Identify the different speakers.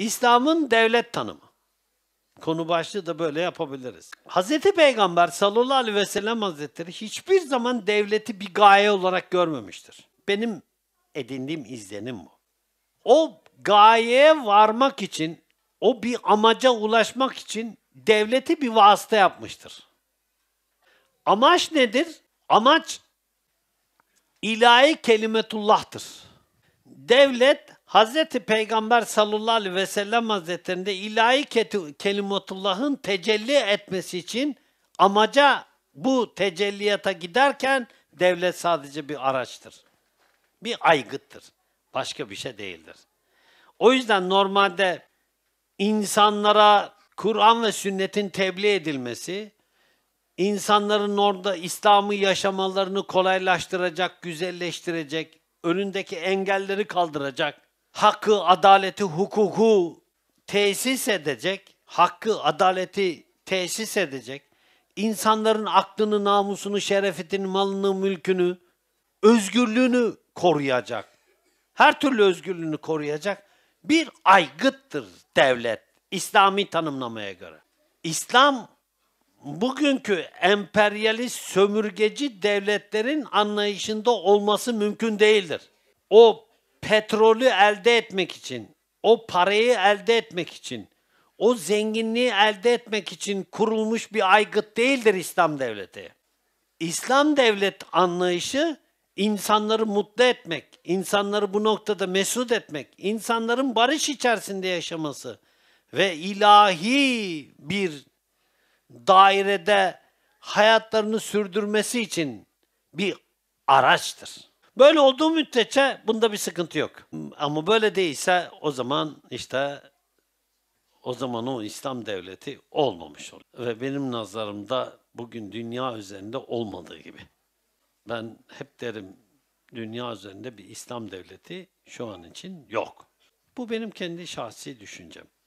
Speaker 1: İslam'ın devlet tanımı. Konu başlığı da böyle yapabiliriz. Hz. Peygamber sallallahu aleyhi ve sellem hazretleri hiçbir zaman devleti bir gaye olarak görmemiştir. Benim edindiğim izlenim bu. O gayeye varmak için, o bir amaca ulaşmak için devleti bir vasıta yapmıştır. Amaç nedir? Amaç ilahi kelimetullah'tır. Devlet Hazreti Peygamber sallallahu aleyhi ve sellem hazretlerinde ilahi kelimatullahın tecelli etmesi için amaca bu tecelliyata giderken devlet sadece bir araçtır. Bir aygıttır. Başka bir şey değildir. O yüzden normalde insanlara Kur'an ve sünnetin tebliğ edilmesi, insanların orada İslam'ı yaşamalarını kolaylaştıracak, güzelleştirecek, önündeki engelleri kaldıracak hakkı, adaleti, hukuku tesis edecek, hakkı, adaleti tesis edecek, insanların aklını, namusunu, şerefetini, malını, mülkünü, özgürlüğünü koruyacak. Her türlü özgürlüğünü koruyacak bir aygıttır devlet İslami tanımlamaya göre. İslam bugünkü emperyalist sömürgeci devletlerin anlayışında olması mümkün değildir. O petrolü elde etmek için, o parayı elde etmek için, o zenginliği elde etmek için kurulmuş bir aygıt değildir İslam devleti. İslam devlet anlayışı insanları mutlu etmek, insanları bu noktada mesut etmek, insanların barış içerisinde yaşaması ve ilahi bir dairede hayatlarını sürdürmesi için bir araçtır. Böyle olduğu müddetçe bunda bir sıkıntı yok. Ama böyle değilse o zaman işte o zaman o İslam devleti olmamış olur. Ve benim nazarımda bugün dünya üzerinde olmadığı gibi. Ben hep derim dünya üzerinde bir İslam devleti şu an için yok. Bu benim kendi şahsi düşüncem.